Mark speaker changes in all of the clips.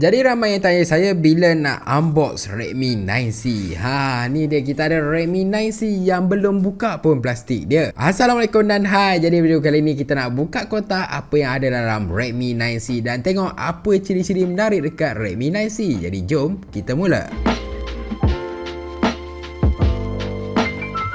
Speaker 1: Jadi ramai yang tanya saya bila nak unbox Redmi 9C. Ha, ni dia kita ada Redmi 9C yang belum buka pun plastik dia. Assalamualaikum dan hai. Jadi video kali ni kita nak buka kotak apa yang ada dalam Redmi 9C dan tengok apa ciri-ciri menarik dekat Redmi 9C. Jadi jom kita mula.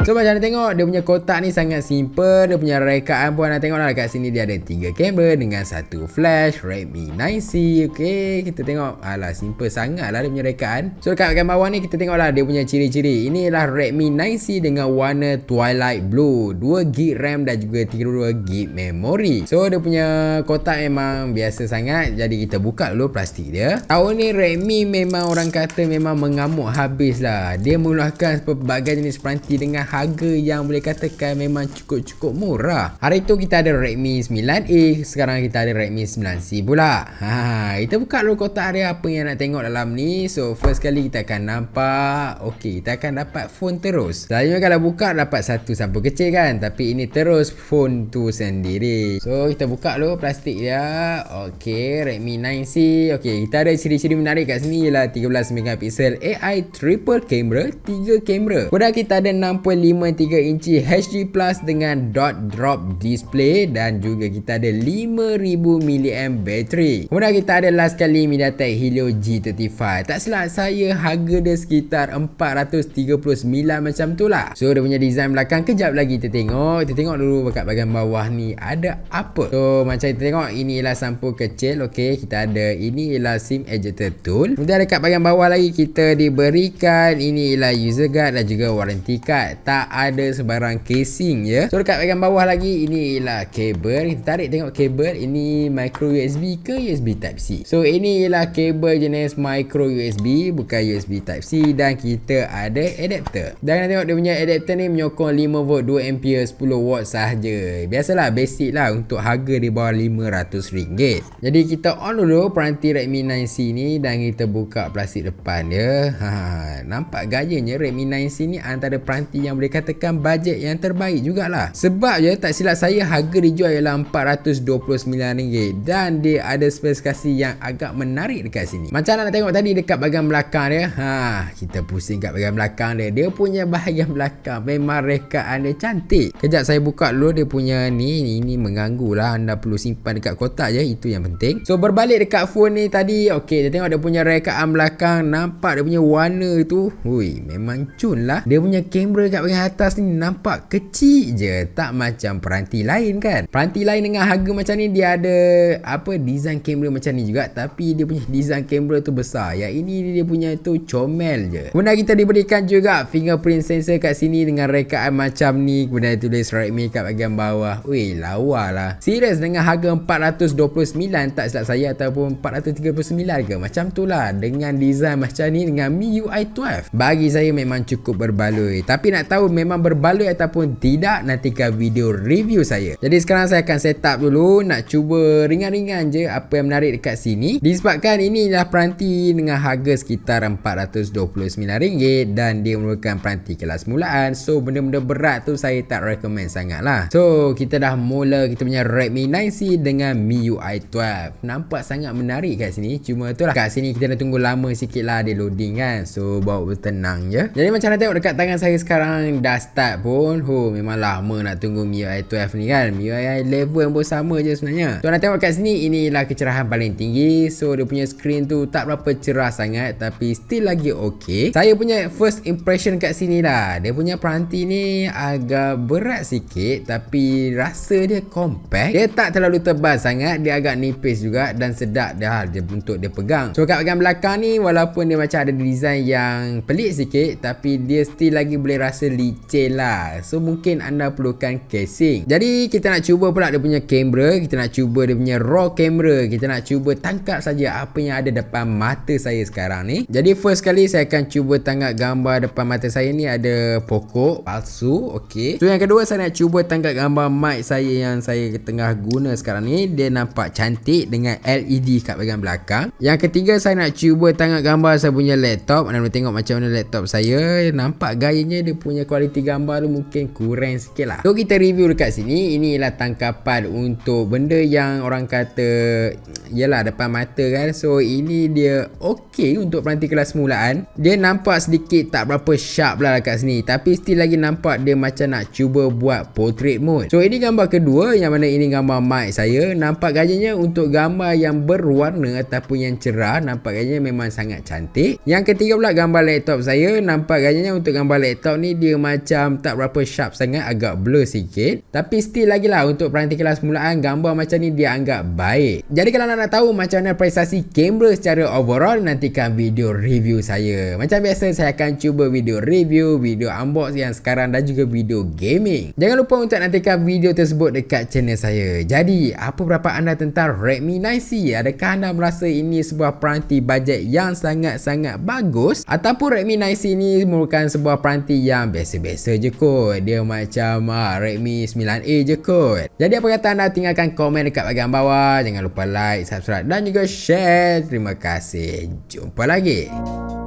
Speaker 1: So macam mana tengok Dia punya kotak ni sangat simple Dia punya rekaan pun anda tengok lah Dekat sini dia ada 3 kamera Dengan satu flash Redmi 9C Okay Kita tengok Alah simple sangat lah Dia punya rekaan So dekat bagian bawah ni Kita tengok lah Dia punya ciri-ciri Inilah Redmi 9C Dengan warna twilight blue 2GB RAM Dan juga 32GB memory So dia punya kotak memang Biasa sangat Jadi kita buka dulu plastik dia Tahun ni Redmi memang Orang kata memang mengamuk habis lah Dia mengeluarkan Pelbagai jenis peranti Dengan harga yang boleh katakan memang cukup-cukup murah. Hari tu kita ada Redmi 9A, sekarang kita ada Redmi 9C pula. Ha, kita buka dulu kotak area apa yang nak tengok dalam ni. So, first kali kita akan nampak, okey, kita akan dapat phone terus. Selalunya kalau buka dapat satu sampul kecil kan, tapi ini terus phone tu sendiri. So, kita buka dulu plastik dia. Okey, Redmi 9C. Okey, kita ada ciri-ciri menarik kat sini ialah 13 megapixel AI triple camera, 3 kamera. Kemudian kita ada 5.3 inci HD Plus dengan dot drop display dan juga kita ada 5000 mAh bateri. Kemudian kita ada last kali MediaTek Helio G35. Tak silap saya harga dia sekitar 439 macam tu lah. So dia punya design belakang kejap lagi kita tengok. Kita tengok dulu dekat bahagian bawah ni ada apa. So macam kita tengok ini ialah sampul kecil. Okey, kita ada ini ialah SIM ejector tool. Kemudian dekat bahagian bawah lagi kita diberikan ini ialah user guide dan juga warranty card tak ada sebarang casing ya. So dekat bahagian bawah lagi ini ialah kabel. Kita tarik tengok kabel ini micro USB ke USB type C. So ini ialah kabel jenis micro USB bukan USB type C dan kita ada adapter. Dan kita tengok dia punya adapter ni menyokong 5V 2A 10W sahaja. Biasalah basic lah untuk harga di bawah RM500. Jadi kita on dulu peranti Redmi 9C ni dan kita buka plastik depan dia. Ha, nampak gayanya Redmi 9C ni antara peranti yang boleh katakan bajet yang terbaik jugalah sebab je tak silap saya harga dijual ialah RM429 dan dia ada spesifikasi yang agak menarik dekat sini macam nak tengok tadi dekat bahagian belakang dia ha, kita pusing kat bahagian belakang dia dia punya bahagian belakang memang rekaan dia cantik kejap saya buka dulu dia punya ni ni, ni mengganggu lah anda perlu simpan dekat kotak je itu yang penting so berbalik dekat phone ni tadi ok dia tengok dia punya rekaan belakang nampak dia punya warna tu hui memang cun lah dia punya kamera dekat bagian dari atas ni nampak kecil je tak macam peranti lain kan peranti lain dengan harga macam ni dia ada apa design kamera macam ni juga tapi dia punya design kamera tu besar yang ini dia punya tu comel je kemudian kita diberikan juga fingerprint sensor kat sini dengan rekaan macam ni kemudian tulis right makeup bagian bawah weh lawa lah serius dengan harga 429 tak silap saya ataupun 439 ke macam tu lah dengan design macam ni dengan MIUI 12 bagi saya memang cukup berbaloi tapi nak tahu tahu memang berbaloi ataupun tidak nantikan video review saya jadi sekarang saya akan set up dulu nak cuba ringan-ringan je apa yang menarik dekat sini disebabkan ini adalah peranti dengan harga sekitar RM429 dan dia merupakan peranti kelas mulaan so benda-benda berat tu saya tak recommend sangat lah so kita dah mula kita punya Redmi 9C dengan MIUI 12 nampak sangat menarik kat sini cuma tu lah kat sini kita dah tunggu lama sikit lah dia loading kan so bawa bertenang je jadi macam nak tengok dekat tangan saya sekarang orang dah start pun ho oh, memang lama nak tunggu MIUI 12 ni kan MIUI 11 pun sama je sebenarnya So nak tengok kat sini inilah kecerahan paling tinggi so dia punya screen tu tak berapa cerah sangat tapi still lagi ok saya punya first impression kat sini lah dia punya peranti ni agak berat sikit tapi rasa dia compact dia tak terlalu tebal sangat dia agak nipis juga dan sedap dah dia untuk dia pegang so kat bagian belakang ni walaupun dia macam ada design yang pelik sikit tapi dia still lagi boleh rasa licin lah So mungkin anda perlukan casing Jadi kita nak cuba pula dia punya kamera Kita nak cuba dia punya raw kamera Kita nak cuba tangkap saja apa yang ada depan mata saya sekarang ni Jadi first kali saya akan cuba tangkap gambar depan mata saya ni Ada pokok palsu Okay So yang kedua saya nak cuba tangkap gambar mic saya Yang saya tengah guna sekarang ni Dia nampak cantik dengan LED kat bagian belakang Yang ketiga saya nak cuba tangkap gambar saya punya laptop Anda boleh tengok macam mana laptop saya Nampak gayanya dia punya kualiti gambar tu mungkin kurang sikit lah so kita review dekat sini ialah tangkapan untuk benda yang orang kata yelah depan mata kan so ini dia ok untuk peranti kelas mulaan dia nampak sedikit tak berapa sharp lah dekat sini tapi still lagi nampak dia macam nak cuba buat portrait mode so ini gambar kedua yang mana ini gambar mic saya nampak gajinya untuk gambar yang berwarna ataupun yang cerah nampak gajinya memang sangat cantik yang ketiga pula gambar laptop saya nampak gajinya untuk gambar laptop ni dia macam tak berapa sharp sangat agak blur sikit tapi still lagi lah untuk peranti kelas mulaan gambar macam ni dia anggap baik jadi kalau anda nak tahu macam mana prestasi kamera secara overall nantikan video review saya macam biasa saya akan cuba video review video unbox yang sekarang dan juga video gaming jangan lupa untuk nantikan video tersebut dekat channel saya jadi apa berapa anda tentang Redmi 9C adakah anda merasa ini sebuah peranti bajet yang sangat-sangat bagus ataupun Redmi 9C ini merupakan sebuah peranti yang best biasa-biasa je kot Dia macam ha, Redmi 9A je kot Jadi apa kata anda tinggalkan komen dekat bahagian bawah Jangan lupa like, subscribe dan juga share Terima kasih Jumpa lagi